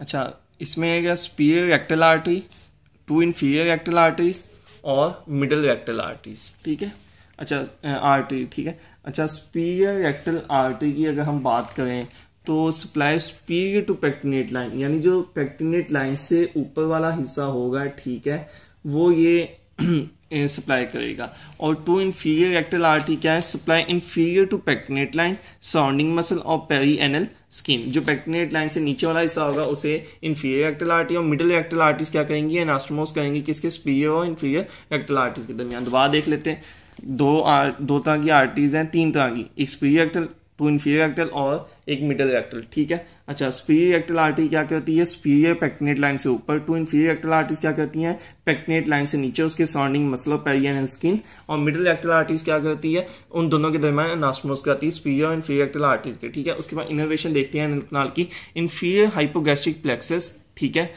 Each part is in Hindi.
अच्छा इसमें है क्या superior rectal artery to inferior rectal arteries और मिडल रेक्टल आर्टरीज ठीक है अच्छा आर्टरी ठीक है अच्छा सुपीरियर रेक्टल आर्टरी की अगर हम बात करें तो supply superior to pectinate line यानी जो पेक्टिनेट लाइन से ऊपर वाला हिस्सा होगा ठीक है वो ये सप्लाई करेगा और टू इन्फीरियर रेक्टल आर्टरी क्या है supply inferior to pectinate line surrounding muscle और पेरी एनल स्किन जो पेक्टिनेट लाइन से नीचे वाला हिस्सा होगा उसे इन्फीरियर रेक्टल आर्टरी और मिडिल रेक्टल आर्टीज क्या करेंगी एनास्टोमोस करेंगे किसके सुपीरियर और इन्फीरियर रेक्टल आर्टीज के दरमियान दोबारा देख लेते हैं दो आर, दो तरह की आर्टीज हैं तीन तरह की एक superior rectal to inferior rectal और एक मिडल रेक्टल ठीक है अच्छा स्पीरियर रेक्टल आर्टरी क्या कहती है स्पीरियर पेक्टिनेट लाइन से ऊपर टू इन्फीरियर रेक्टल आर्टरीज क्या करती है पेक्टिनेट लाइन से नीचे उसके सराउंडिंग मसल पेरियनल स्किन और मिडिल रेक्टल आर्टरीज क्या करती है उन दोनों के दरमियान एनास्टोमोस करती है स्पीरियर और इन्फीरियर रेक्टल आर्टरीज के ठीक है उसके बाद इनोवेशन देखते हैं नल की इन्फीरियर हाइपोगेस्ट्रिक प्लेक्सेस ठीक है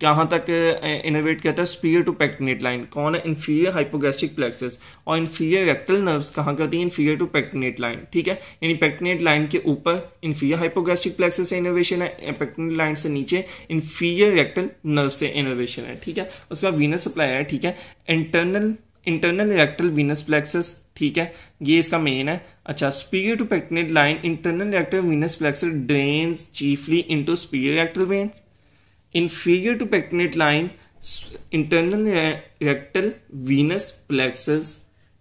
कहाँ तक इनोवेट किया था स्पीयर टू पैक्टिनेट लाइन कौन है इन्फीरियर हाइपोगेस्टिक प्लेक्सेस और इन्फीरियर रेक्टल नर्व्स कहाँ करती है इन्फीरियर टू पैक्टिनेट लाइन ठीक है यानी पैक्टिनेट लाइन के ऊपर इन्फीरियर हाइपोगेस्टिक प्लेक्सेस से इनोवेशन है पैक्टिनेट लाइन से नीचे इन्फीरियर रेक्टल नर्व से इनोवेशन है ठीक है उसके बाद वीनस सप्लाई है ठीक है internal internal rectal venous plexus ठीक है ये इसका मेन है अच्छा superior to pectinate line internal rectal venous plexus drains chiefly into superior rectal veins inferior to pectinate line इंटरनल rectal venous plexus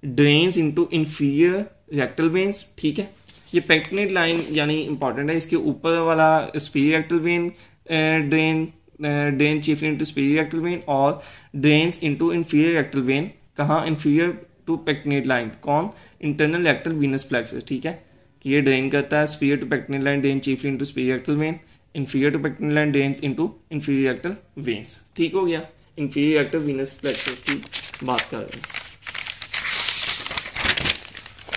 drains into inferior rectal veins ठीक है ये पेक्टिनेट लाइन यानी इंपॉर्टेंट है इसके ऊपर वाला superior rectal vein drain drain chief into superior rectal vein और drains into inferior rectal vein कहाँ इंफीरियर टू पेक्टनेट लाइन कौन इंटरनल रेक्टल वीनस प्लेक्स ठीक है कि ये ड्रेन करता है superior to pectinate line drain chiefly into superior rectal vein inferior to pectinate line drains into inferior rectal veins ठीक हो गया इन्फीरियर एक्टल वीनस प्लेक्सस की बात कर रहे हैं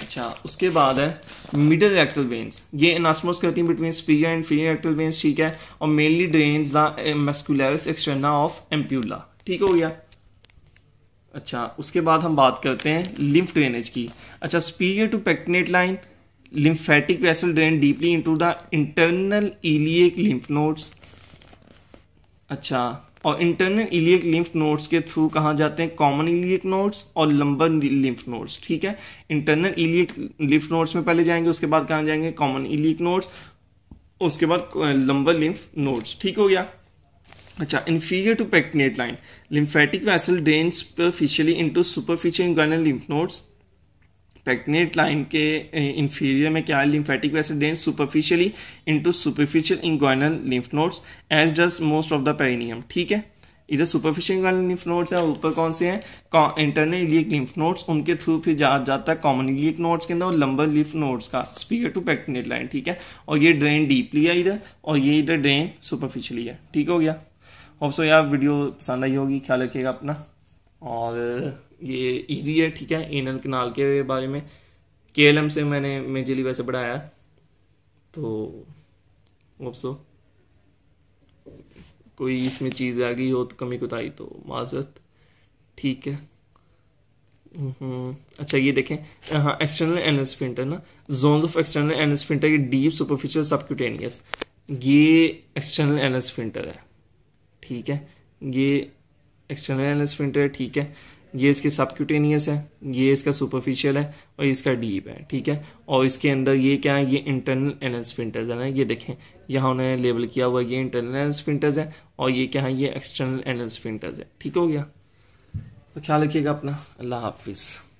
अच्छा उसके बाद है मिडल एक्टल वेन्स ये एनास्मोस करती हैं between superior and inferior rectal veins ठीक है और mainly drains the muscularis externa of ampulla ठीक हो गया अच्छा उसके बाद हम बात करते हैं लिम्फ ड्रेनेज की अच्छा superior to pectinate line lymphatic vessel drain deeply into the internal iliac lymph nodes अच्छा और इंटरनल इलियक लिम्फ नोड्स के थ्रू कहा जाते हैं कॉमन इलियक नोड्स और लंबर लिम्फ नोड्स ठीक है इंटरनल इलियक लिम्फ नोड्स में पहले जाएंगे उसके बाद कहा जाएंगे कॉमन इलियक नोड्स उसके बाद लंबर लिम्फ नोड्स ठीक हो गया अच्छा inferior to pectinate line lymphatic vessel drain superficially into superficial internal lymph nodes pectinate line के इंफीरियर में क्या है lymphatic vessel drains superficially into superficial inguinal lymph nodes as does most of the perineum ठीक है इधर सुपरफिशियल इंग्वाइनल लिम्फ नोड्स हैं ऊपर कौन से हैं इंटरनल इलियक लिम्फ नोड्स उनके थ्रू फिर जा जाता है कॉमन इलियक नोड्स के अंदर और लंबर लिम्फ नोड्स का स्पीयर टू पैक्नेट लाइन ठीक है और ये ड्रेन डीपली है इधर और ये इधर ड्रेन सुपरफिशियली है ठीक हो गया होप सो यार वीडियो पसंद आई होगी ख्याल रखिएगा अपना और ये इजी है ठीक है एनल कनाल के बारे में के से मैंने मेजरली वैसे पढ़ाया तो ओप्सो कोई इसमें चीज़ आ गई हो तो कमी कुताई तो माजरत ठीक है हम्म, अच्छा ये देखें हाँ एक्सटर्नल एनलिस फिंटर ना zone of external anal sphincter ये डीप सुपरफिशियल सबक्यूटेनियस ये एक्सटर्नल एनलिस फिंटर है ठीक है ये एक्सटर्नल फिंटर है ठीक है ये इसके सबक्यूटेनियस है ये इसका सुपरफिशियल है और इसका डीप है ठीक है और इसके अंदर ये क्या है ये इंटरनल एनस फिंटर्स है ना ये देखें यहाँ उन्होंने लेबल किया हुआ ये इंटरनल एनस फिंटर्स है और ये क्या है ये एक्सटर्नल एनस फिंटर्स है ठीक हो गया तो ख्याल रखिएगा अपना अल्लाह हाफिज़